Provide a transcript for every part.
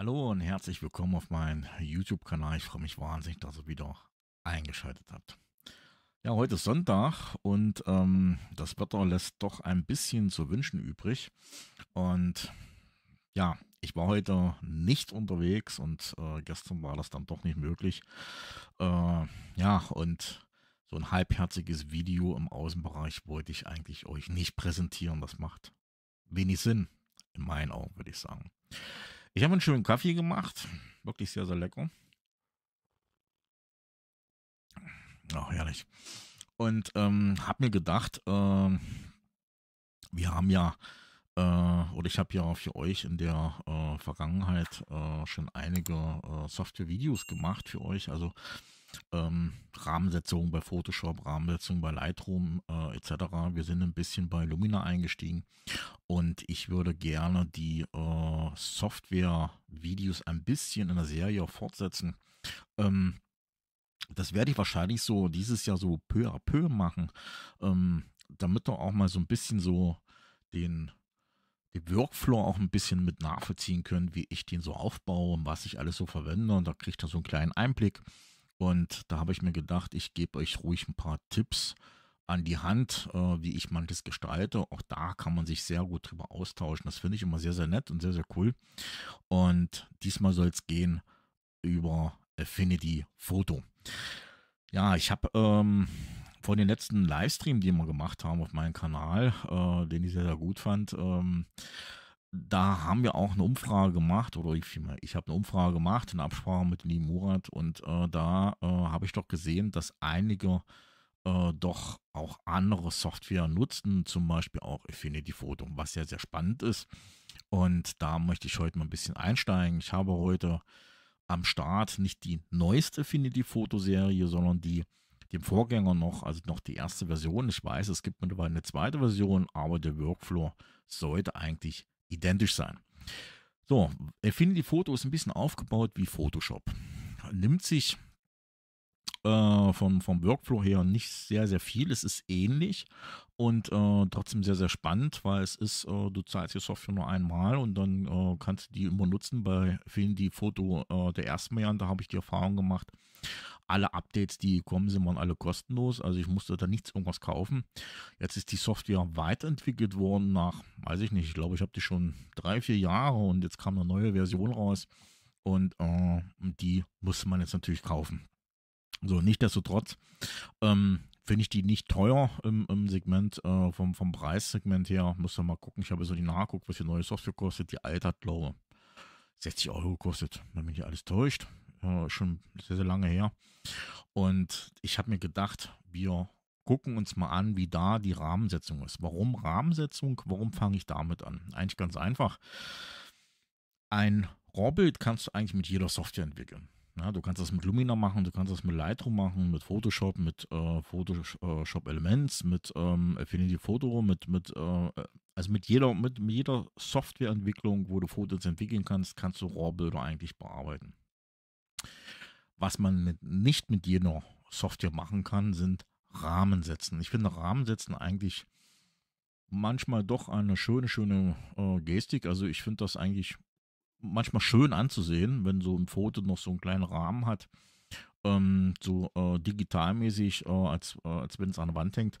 Hallo und herzlich willkommen auf meinem YouTube-Kanal. Ich freue mich wahnsinnig, dass ihr wieder eingeschaltet habt. Ja, heute ist Sonntag und ähm, das Wetter lässt doch ein bisschen zu wünschen übrig. Und ja, ich war heute nicht unterwegs und äh, gestern war das dann doch nicht möglich. Äh, ja, und so ein halbherziges Video im Außenbereich wollte ich eigentlich euch nicht präsentieren. Das macht wenig Sinn, in meinen Augen würde ich sagen. Ich habe einen schönen Kaffee gemacht. Wirklich sehr, sehr lecker. Ach, herrlich. Und ähm, habe mir gedacht, äh, wir haben ja, äh, oder ich habe ja für euch in der äh, Vergangenheit äh, schon einige äh, Software-Videos gemacht für euch. Also ähm, Rahmensetzung bei Photoshop, Rahmensetzung bei Lightroom äh, etc. Wir sind ein bisschen bei Lumina eingestiegen und ich würde gerne die äh, Software-Videos ein bisschen in der Serie fortsetzen. Ähm, das werde ich wahrscheinlich so dieses Jahr so peu à peu machen, ähm, damit du auch mal so ein bisschen so den den Workflow auch ein bisschen mit nachvollziehen können, wie ich den so aufbaue und was ich alles so verwende. Und da kriegt ihr so einen kleinen Einblick. Und da habe ich mir gedacht, ich gebe euch ruhig ein paar Tipps an die Hand, äh, wie ich manches gestalte. Auch da kann man sich sehr gut drüber austauschen. Das finde ich immer sehr, sehr nett und sehr, sehr cool. Und diesmal soll es gehen über Affinity Photo. Ja, ich habe ähm, von den letzten Livestream, die wir gemacht haben auf meinem Kanal, äh, den ich sehr, sehr gut fand, ähm, da haben wir auch eine Umfrage gemacht, oder ich, ich habe eine Umfrage gemacht eine Absprache mit Lee Murat und äh, da äh, habe ich doch gesehen, dass einige äh, doch auch andere Software nutzen, zum Beispiel auch Affinity Photo, was ja sehr spannend ist. Und da möchte ich heute mal ein bisschen einsteigen. Ich habe heute am Start nicht die neueste Affinity Photo Serie, sondern die dem Vorgänger noch, also noch die erste Version. Ich weiß, es gibt mittlerweile eine zweite Version, aber der Workflow sollte eigentlich identisch sein. So, Affinity die Fotos ein bisschen aufgebaut wie Photoshop. Nimmt sich äh, vom, vom Workflow her nicht sehr, sehr viel. Es ist ähnlich und äh, trotzdem sehr, sehr spannend, weil es ist, äh, du zahlst die Software nur einmal und dann äh, kannst du die immer nutzen. Bei vielen, die Foto äh, der ersten da habe ich die Erfahrung gemacht, alle Updates, die kommen, sind waren alle kostenlos. Also ich musste da nichts irgendwas kaufen. Jetzt ist die Software weiterentwickelt worden nach, weiß ich nicht, ich glaube, ich habe die schon drei, vier Jahre und jetzt kam eine neue Version raus. Und äh, die musste man jetzt natürlich kaufen. So, nichtdestotrotz ähm, finde ich die nicht teuer im, im Segment, äh, vom, vom Preissegment her. Muss man mal gucken. Ich habe so die nachguckt, was die neue Software kostet. Die alte hat, glaube 60 Euro kostet, wenn mich nicht alles täuscht. Äh, schon sehr, sehr lange her. Und ich habe mir gedacht, wir gucken uns mal an, wie da die Rahmensetzung ist. Warum Rahmensetzung? Warum fange ich damit an? Eigentlich ganz einfach. Ein Rohrbild kannst du eigentlich mit jeder Software entwickeln. Ja, du kannst das mit Lumina machen, du kannst das mit Lightroom machen, mit Photoshop, mit äh, Photoshop äh, Elements, mit ähm, Affinity Photo, mit, mit äh, also mit jeder, mit, mit jeder Softwareentwicklung, wo du Fotos entwickeln kannst, kannst du Rohrbilder eigentlich bearbeiten. Was man mit, nicht mit jeder Software machen kann, sind Rahmen setzen. Ich finde Rahmen setzen eigentlich manchmal doch eine schöne, schöne äh, Gestik. Also ich finde das eigentlich manchmal schön anzusehen, wenn so ein Foto noch so einen kleinen Rahmen hat. Ähm, so äh, digitalmäßig, äh, als, äh, als wenn es an der Wand hängt.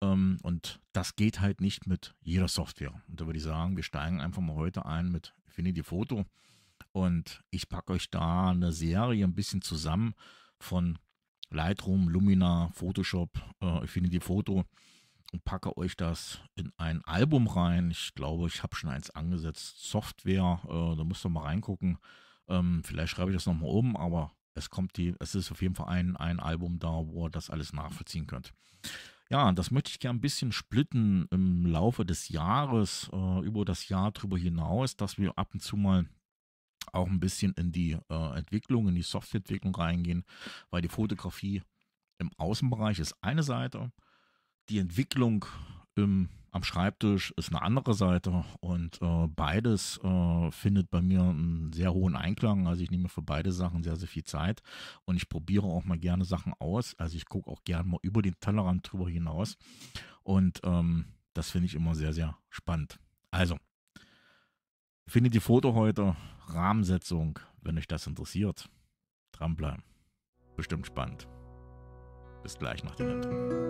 Ähm, und das geht halt nicht mit jeder Software. Und da würde ich sagen, wir steigen einfach mal heute ein mit Affinity Photo. Und ich packe euch da eine Serie ein bisschen zusammen von Lightroom, Lumina, Photoshop, äh, Affinity Photo und packe euch das in ein Album rein. Ich glaube, ich habe schon eins angesetzt. Software, äh, da müsst ihr mal reingucken. Ähm, vielleicht schreibe ich das nochmal um, aber es kommt die, es ist auf jeden Fall ein, ein Album da, wo ihr das alles nachvollziehen könnt. Ja, das möchte ich gerne ein bisschen splitten im Laufe des Jahres, äh, über das Jahr drüber hinaus, dass wir ab und zu mal auch ein bisschen in die äh, Entwicklung, in die Softwareentwicklung reingehen, weil die Fotografie im Außenbereich ist eine Seite, die Entwicklung im, am Schreibtisch ist eine andere Seite und äh, beides äh, findet bei mir einen sehr hohen Einklang. Also ich nehme für beide Sachen sehr, sehr viel Zeit und ich probiere auch mal gerne Sachen aus. Also ich gucke auch gerne mal über den Tellerrand drüber hinaus und ähm, das finde ich immer sehr, sehr spannend. Also, Findet die Foto heute, Rahmensetzung, wenn euch das interessiert. Dranbleiben. Bestimmt spannend. Bis gleich nach dem Intro.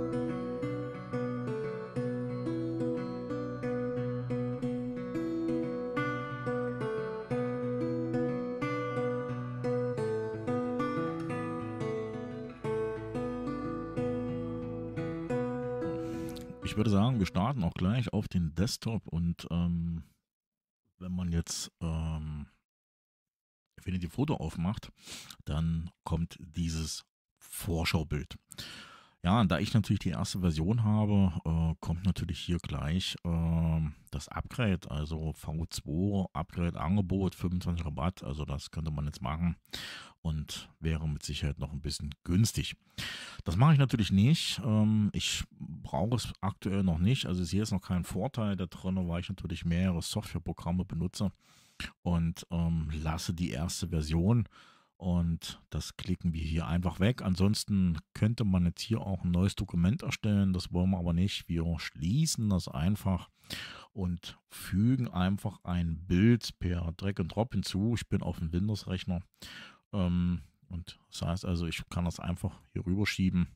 ich würde sagen, wir starten auch gleich auf den Desktop und ähm, wenn man jetzt ähm, die Foto aufmacht, dann kommt dieses Vorschaubild. Ja, und da ich natürlich die erste Version habe, äh, kommt natürlich hier gleich äh, das Upgrade, also V2 Upgrade Angebot, 25 Rabatt, also das könnte man jetzt machen und wäre mit Sicherheit noch ein bisschen günstig. Das mache ich natürlich nicht. Ähm, ich brauche es aktuell noch nicht. Also hier ist noch kein Vorteil da drin, weil ich natürlich mehrere Softwareprogramme benutze und ähm, lasse die erste Version und das klicken wir hier einfach weg. Ansonsten könnte man jetzt hier auch ein neues Dokument erstellen. Das wollen wir aber nicht. Wir schließen das einfach und fügen einfach ein Bild per Drag and Drop hinzu. Ich bin auf dem Windows-Rechner. Ähm, und das heißt also, ich kann das einfach hier rüberschieben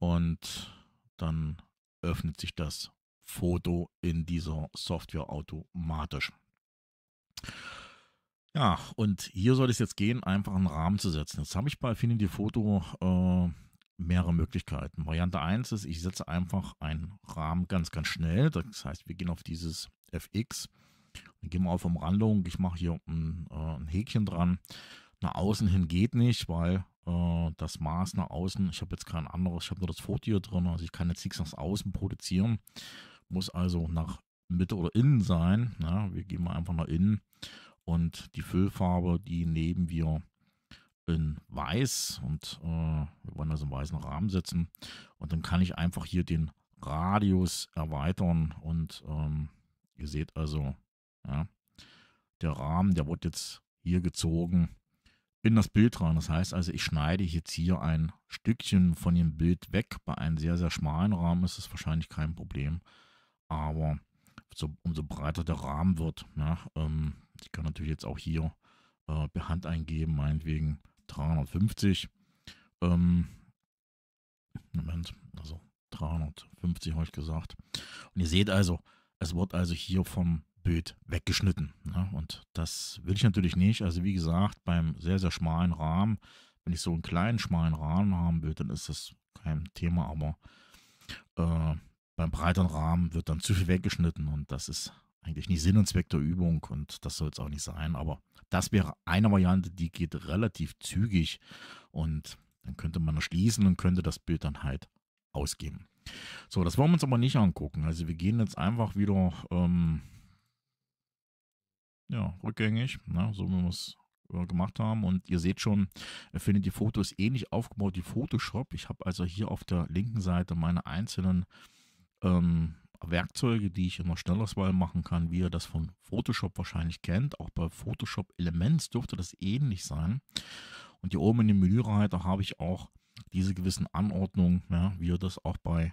und dann öffnet sich das Foto in dieser Software automatisch. Ja, und hier soll es jetzt gehen, einfach einen Rahmen zu setzen. Jetzt habe ich bei Affinity Photo äh, mehrere Möglichkeiten. Variante 1 ist, ich setze einfach einen Rahmen ganz, ganz schnell. Das heißt, wir gehen auf dieses FX, dann gehen wir auf Umrandung. Ich mache hier ein, äh, ein Häkchen dran. Nach außen hin geht nicht, weil äh, das Maß nach außen, ich habe jetzt kein anderes, ich habe nur das Foto hier drin, also ich kann jetzt nichts nach außen produzieren. Muss also nach Mitte oder innen sein. Ja, wir gehen mal einfach nach innen und die Füllfarbe, die nehmen wir in weiß und äh, wir wollen das im weißen Rahmen setzen und dann kann ich einfach hier den Radius erweitern und ähm, ihr seht also, ja, der Rahmen, der wird jetzt hier gezogen in das Bild rein. Das heißt also, ich schneide jetzt hier ein Stückchen von dem Bild weg. Bei einem sehr, sehr schmalen Rahmen ist es wahrscheinlich kein Problem, aber so, umso breiter der Rahmen wird, ja, ähm, ich kann natürlich jetzt auch hier äh, per Hand eingeben, meinetwegen 350. Ähm, Moment, also 350 habe ich gesagt. Und ihr seht also, es wird also hier vom Bild weggeschnitten. Ne? Und das will ich natürlich nicht. Also wie gesagt, beim sehr, sehr schmalen Rahmen, wenn ich so einen kleinen schmalen Rahmen haben will, dann ist das kein Thema, aber äh, beim breiteren Rahmen wird dann zu viel weggeschnitten und das ist eigentlich nicht Sinn und Zweck der Übung und das soll es auch nicht sein. Aber das wäre eine Variante, die geht relativ zügig und dann könnte man schließen und könnte das Bild dann halt ausgeben. So, das wollen wir uns aber nicht angucken. Also wir gehen jetzt einfach wieder ähm, ja, rückgängig, ne, so wie wir es äh, gemacht haben. Und ihr seht schon, ihr findet die Fotos ähnlich eh aufgebaut wie Photoshop. Ich habe also hier auf der linken Seite meine einzelnen ähm, Werkzeuge, die ich in der Schnellauswahl machen kann, wie ihr das von Photoshop wahrscheinlich kennt. Auch bei Photoshop Elements dürfte das ähnlich sein. Und hier oben in den Menüreiter habe ich auch diese gewissen Anordnungen, ja, wie ihr das auch bei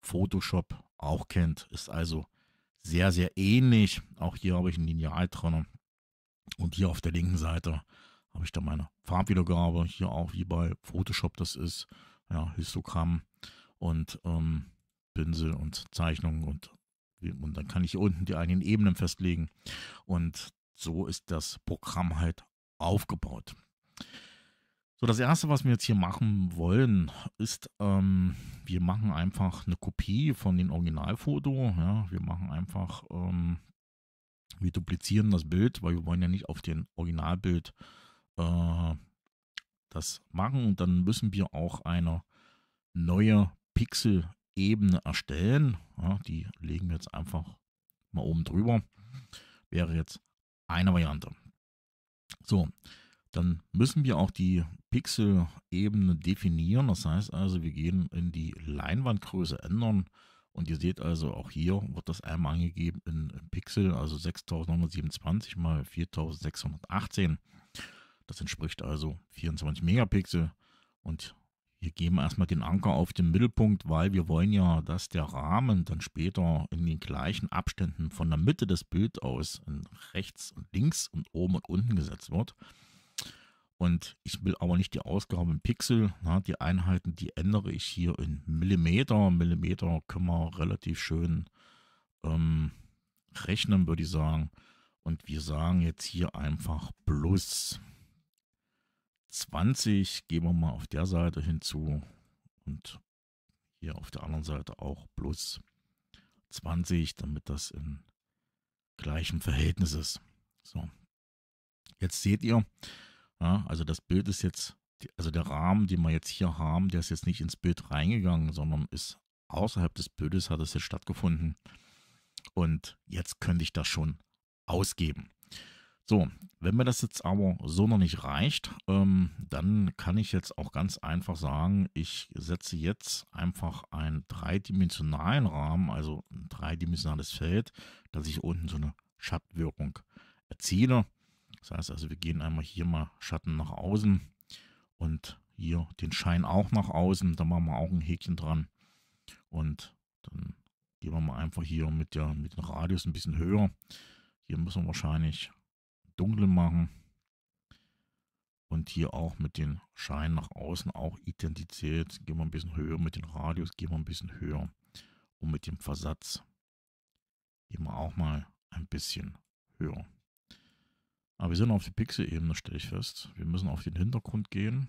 Photoshop auch kennt. Ist also sehr, sehr ähnlich. Auch hier habe ich einen Linealtrenner. Und hier auf der linken Seite habe ich dann meine Farbwiedergabe. Hier auch wie bei Photoshop das ist. Ja, Histogramm. Und ähm, Pinsel und Zeichnungen und, und dann kann ich hier unten die eigenen Ebenen festlegen. Und so ist das Programm halt aufgebaut. So, das erste, was wir jetzt hier machen wollen, ist, ähm, wir machen einfach eine Kopie von dem Originalfoto. Ja, wir machen einfach, ähm, wir duplizieren das Bild, weil wir wollen ja nicht auf den Originalbild äh, das machen. Und dann müssen wir auch eine neue Pixel Ebene erstellen. Ja, die legen wir jetzt einfach mal oben drüber. Wäre jetzt eine Variante. So, dann müssen wir auch die Pixel-Ebene definieren. Das heißt also, wir gehen in die Leinwandgröße ändern. Und ihr seht also, auch hier wird das einmal angegeben in, in Pixel, also 6927 mal 4618. Das entspricht also 24 Megapixel. Und hier geben wir erstmal den Anker auf den Mittelpunkt, weil wir wollen ja, dass der Rahmen dann später in den gleichen Abständen von der Mitte des Bildes aus rechts und links und oben und unten gesetzt wird. Und ich will aber nicht die Ausgabe in Pixel. Na, die Einheiten, die ändere ich hier in Millimeter. Millimeter können wir relativ schön ähm, rechnen, würde ich sagen. Und wir sagen jetzt hier einfach Plus. 20 gehen wir mal auf der Seite hinzu und hier auf der anderen Seite auch plus 20, damit das in gleichem Verhältnis ist. So, jetzt seht ihr, ja, also das Bild ist jetzt, also der Rahmen, den wir jetzt hier haben, der ist jetzt nicht ins Bild reingegangen, sondern ist außerhalb des Bildes hat es jetzt stattgefunden. Und jetzt könnte ich das schon ausgeben. So, wenn mir das jetzt aber so noch nicht reicht, ähm, dann kann ich jetzt auch ganz einfach sagen, ich setze jetzt einfach einen dreidimensionalen Rahmen, also ein dreidimensionales Feld, dass ich unten so eine Schattenwirkung erziele. Das heißt also, wir gehen einmal hier mal Schatten nach außen und hier den Schein auch nach außen. Da machen wir auch ein Häkchen dran und dann gehen wir mal einfach hier mit, der, mit dem Radius ein bisschen höher. Hier müssen wir wahrscheinlich dunkel machen. Und hier auch mit den Scheinen nach außen, auch Identität. Gehen wir ein bisschen höher mit den Radius, gehen wir ein bisschen höher. Und mit dem Versatz gehen wir auch mal ein bisschen höher. Aber wir sind auf die Pixel-Ebene, stelle ich fest. Wir müssen auf den Hintergrund gehen.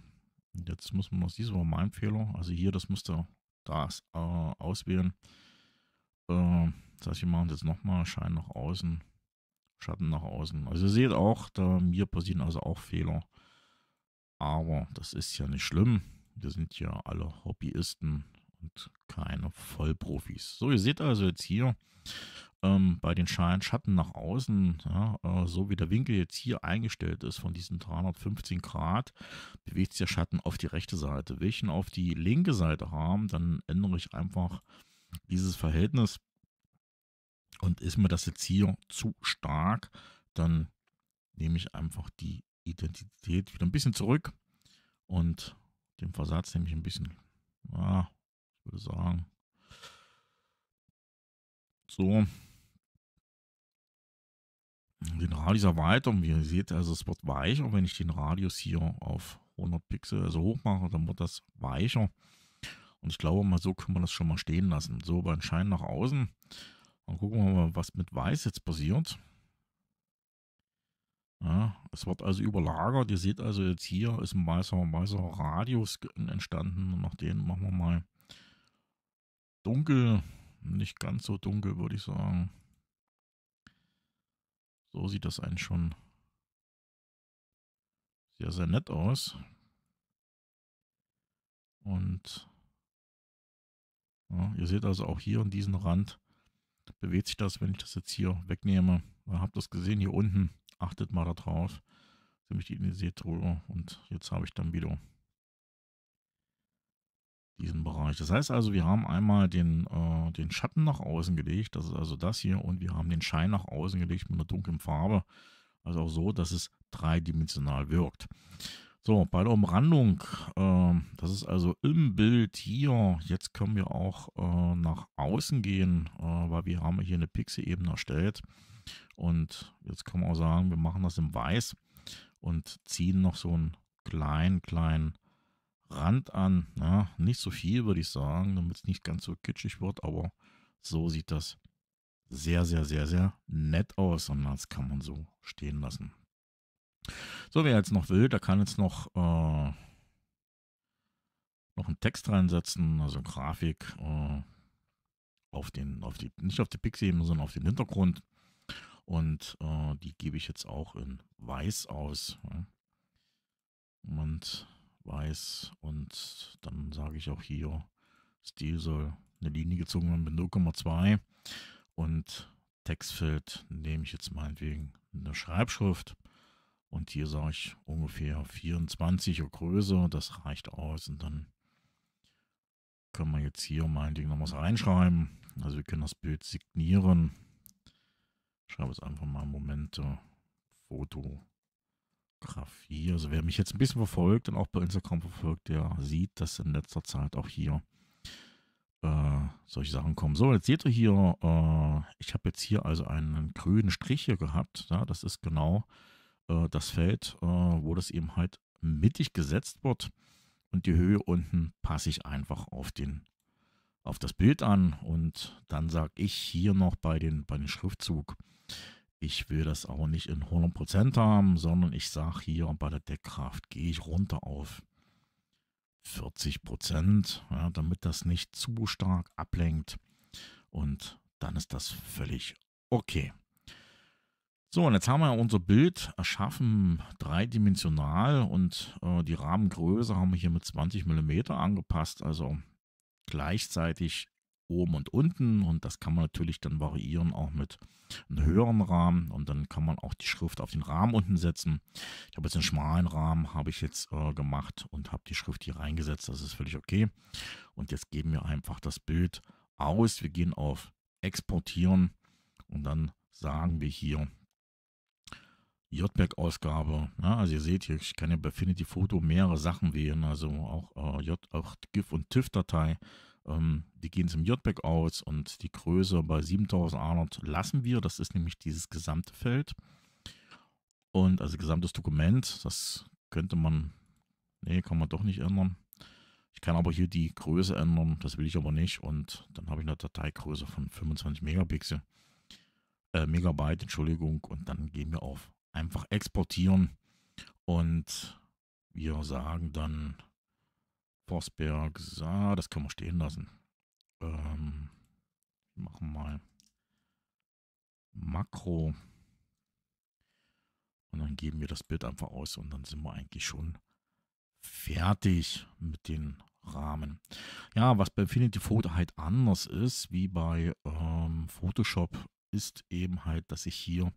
Und jetzt muss man noch, dies war mein Fehler. Also hier, das müsste das äh, auswählen. Äh, das heißt, wir machen jetzt nochmal Schein nach außen Schatten nach außen. Also ihr seht auch, da mir passieren also auch Fehler. Aber das ist ja nicht schlimm. Wir sind ja alle Hobbyisten und keine Vollprofis. So, ihr seht also jetzt hier ähm, bei den Schein Schatten nach außen, ja, äh, so wie der Winkel jetzt hier eingestellt ist von diesen 315 Grad, bewegt sich der Schatten auf die rechte Seite. Will ich ihn auf die linke Seite haben, dann ändere ich einfach dieses Verhältnis und ist mir das jetzt hier zu stark, dann nehme ich einfach die Identität wieder ein bisschen zurück und den Versatz nehme ich ein bisschen, ah, ich würde sagen, so. Den Radius erweitern, wie ihr seht, also es wird weicher, wenn ich den Radius hier auf 100 Pixel also hoch mache, dann wird das weicher. Und ich glaube mal, so können wir das schon mal stehen lassen. So, beim Schein nach außen. Dann gucken wir mal, was mit Weiß jetzt passiert. Ja, es wird also überlagert. Ihr seht also jetzt hier ist ein weißer, weißer Radius entstanden. Und nach dem machen wir mal dunkel. Nicht ganz so dunkel, würde ich sagen. So sieht das eigentlich schon sehr, sehr nett aus. Und ja, ihr seht also auch hier an diesem Rand bewegt sich das, wenn ich das jetzt hier wegnehme. Ihr äh, Habt das gesehen hier unten. Achtet mal darauf. Nämlich die drüber. Und jetzt habe ich dann wieder diesen Bereich. Das heißt also, wir haben einmal den, äh, den Schatten nach außen gelegt. Das ist also das hier. Und wir haben den Schein nach außen gelegt mit einer dunklen Farbe. Also auch so, dass es dreidimensional wirkt. So, bei der Umrandung, äh, das ist also im Bild hier. Jetzt können wir auch äh, nach außen gehen, äh, weil wir haben hier eine Pixel-Ebene erstellt. Und jetzt kann man auch sagen, wir machen das im Weiß und ziehen noch so einen kleinen, kleinen Rand an. Ja, nicht so viel, würde ich sagen, damit es nicht ganz so kitschig wird, aber so sieht das sehr, sehr, sehr, sehr nett aus. Und das kann man so stehen lassen. So, wer jetzt noch will, der kann jetzt noch, äh, noch einen Text reinsetzen, also Grafik äh, auf den, auf die, nicht auf die Pixel, sondern auf den Hintergrund. Und äh, die gebe ich jetzt auch in weiß aus. Und weiß und dann sage ich auch hier, Stil soll eine Linie gezogen werden mit 0,2 und Textfeld nehme ich jetzt meinetwegen eine Schreibschrift und hier sage ich ungefähr 24er Größe, das reicht aus. Und dann können wir jetzt hier mein Ding noch was reinschreiben. Also wir können das Bild signieren. Ich schreibe es einfach mal Momente, Fotografie. Also wer mich jetzt ein bisschen verfolgt und auch bei Instagram verfolgt, der sieht, dass in letzter Zeit auch hier äh, solche Sachen kommen. So, jetzt seht ihr hier, äh, ich habe jetzt hier also einen grünen Strich hier gehabt. Ja, das ist genau äh, das Feld, äh, wo das eben halt mittig gesetzt wird. Und die Höhe unten passe ich einfach auf, den, auf das Bild an. Und dann sage ich hier noch bei dem bei den Schriftzug, ich will das auch nicht in 100% haben, sondern ich sage hier bei der Deckkraft gehe ich runter auf 40%, ja, damit das nicht zu stark ablenkt. Und dann ist das völlig okay. So, und jetzt haben wir unser Bild erschaffen, dreidimensional und äh, die Rahmengröße haben wir hier mit 20 mm angepasst, also gleichzeitig oben und unten und das kann man natürlich dann variieren auch mit einem höheren Rahmen und dann kann man auch die Schrift auf den Rahmen unten setzen. Ich habe jetzt einen schmalen Rahmen, habe ich jetzt äh, gemacht und habe die Schrift hier reingesetzt, das ist völlig okay. Und jetzt geben wir einfach das Bild aus, wir gehen auf Exportieren und dann sagen wir hier JPEG-Ausgabe. Ja, also ihr seht hier, ich kann ja bei Affinity Photo mehrere Sachen wählen, also auch, äh, J, auch GIF- und TIFF-Datei. Ähm, die gehen zum JPEG aus und die Größe bei 7100 lassen wir. Das ist nämlich dieses gesamte Feld. Und also gesamtes Dokument, das könnte man, nee, kann man doch nicht ändern. Ich kann aber hier die Größe ändern, das will ich aber nicht. Und dann habe ich eine Dateigröße von 25 Megapixel. Äh, Megabyte, Entschuldigung, und dann gehen wir auf einfach exportieren und wir sagen dann Forsberg, ah, das können wir stehen lassen. Ähm, machen mal Makro und dann geben wir das Bild einfach aus und dann sind wir eigentlich schon fertig mit den Rahmen. Ja, was bei Affinity Photo halt anders ist, wie bei ähm, Photoshop, ist eben halt, dass ich hier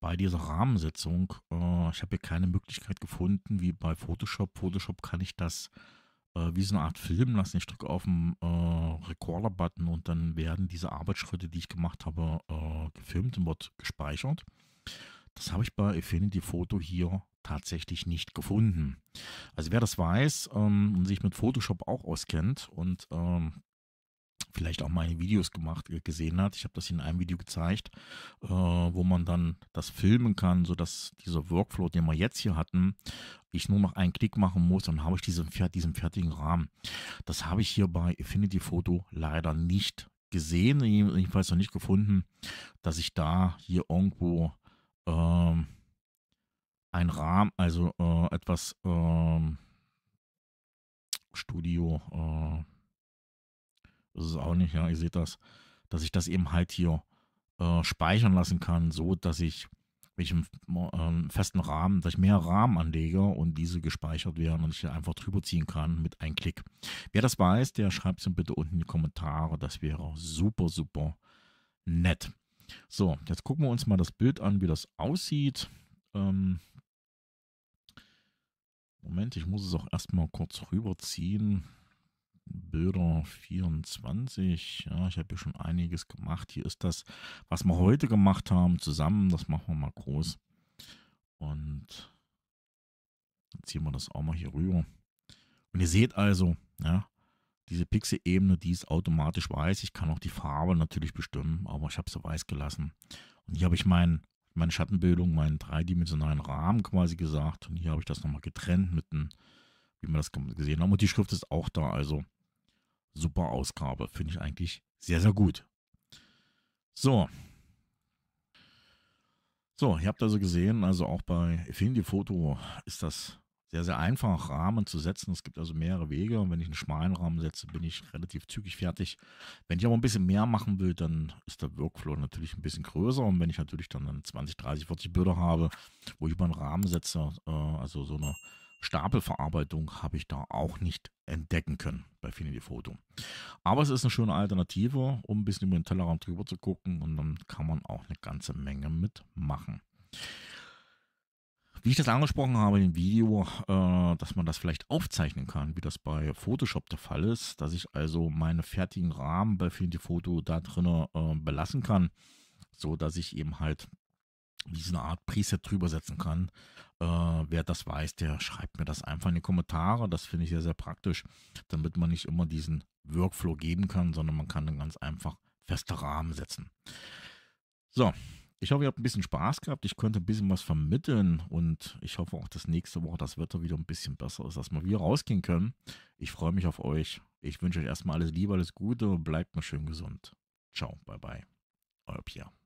bei dieser Rahmensetzung, äh, ich habe hier keine Möglichkeit gefunden, wie bei Photoshop. Photoshop kann ich das äh, wie so eine Art Film lassen. Ich drücke auf den äh, Recorder-Button und dann werden diese Arbeitsschritte, die ich gemacht habe, äh, gefilmt und wird gespeichert. Das habe ich bei Affinity Photo hier tatsächlich nicht gefunden. Also wer das weiß ähm, und sich mit Photoshop auch auskennt und ähm, vielleicht auch meine Videos gemacht äh, gesehen hat. Ich habe das in einem Video gezeigt, äh, wo man dann das filmen kann, sodass dieser Workflow, den wir jetzt hier hatten, ich nur noch einen Klick machen muss, dann habe ich diesen, diesen fertigen Rahmen. Das habe ich hier bei Affinity Photo leider nicht gesehen, jedenfalls noch nicht gefunden, dass ich da hier irgendwo ähm, ein Rahmen, also äh, etwas ähm, Studio äh, das ist es auch nicht, ja, ihr seht das, dass ich das eben halt hier äh, speichern lassen kann, so dass ich, wenn ich einen äh, festen Rahmen, dass ich mehr Rahmen anlege und diese gespeichert werden und ich hier einfach drüber ziehen kann mit einem Klick. Wer das weiß, der schreibt es mir bitte unten in die Kommentare, das wäre super, super nett. So, jetzt gucken wir uns mal das Bild an, wie das aussieht. Ähm, Moment, ich muss es auch erstmal kurz rüberziehen. Bilder 24. Ja, ich habe hier schon einiges gemacht. Hier ist das, was wir heute gemacht haben, zusammen. Das machen wir mal groß. Und dann ziehen wir das auch mal hier rüber. Und ihr seht also, ja, diese Pixel-Ebene, die ist automatisch weiß. Ich kann auch die Farbe natürlich bestimmen, aber ich habe sie weiß gelassen. Und hier habe ich mein, meine Schattenbildung, meinen dreidimensionalen Rahmen quasi gesagt. Und hier habe ich das nochmal getrennt mit einem, wie man das gesehen haben. Und die Schrift ist auch da. Also super Ausgabe. Finde ich eigentlich sehr, sehr gut. So. So, ihr habt also gesehen, also auch bei Affinity Photo ist das sehr, sehr einfach, Rahmen zu setzen. Es gibt also mehrere Wege. Und wenn ich einen schmalen Rahmen setze, bin ich relativ zügig fertig. Wenn ich aber ein bisschen mehr machen will, dann ist der Workflow natürlich ein bisschen größer. Und wenn ich natürlich dann 20, 30, 40 Bilder habe, wo ich über einen Rahmen setze, äh, also so eine Stapelverarbeitung habe ich da auch nicht entdecken können bei Finity Photo. Aber es ist eine schöne Alternative, um ein bisschen über den Tellerrand drüber zu gucken und dann kann man auch eine ganze Menge mitmachen. Wie ich das angesprochen habe im Video, äh, dass man das vielleicht aufzeichnen kann, wie das bei Photoshop der Fall ist, dass ich also meine fertigen Rahmen bei Finity Photo da drin äh, belassen kann, so dass ich eben halt wie so eine Art Preset drüber setzen kann. Äh, wer das weiß, der schreibt mir das einfach in die Kommentare. Das finde ich sehr, sehr praktisch, damit man nicht immer diesen Workflow geben kann, sondern man kann dann ganz einfach feste Rahmen setzen. So, ich hoffe, ihr habt ein bisschen Spaß gehabt. Ich konnte ein bisschen was vermitteln und ich hoffe auch, dass nächste Woche das Wetter wieder ein bisschen besser ist, dass wir wieder rausgehen können. Ich freue mich auf euch. Ich wünsche euch erstmal alles Liebe, alles Gute und bleibt mal schön gesund. Ciao, bye bye. Euer Pierre.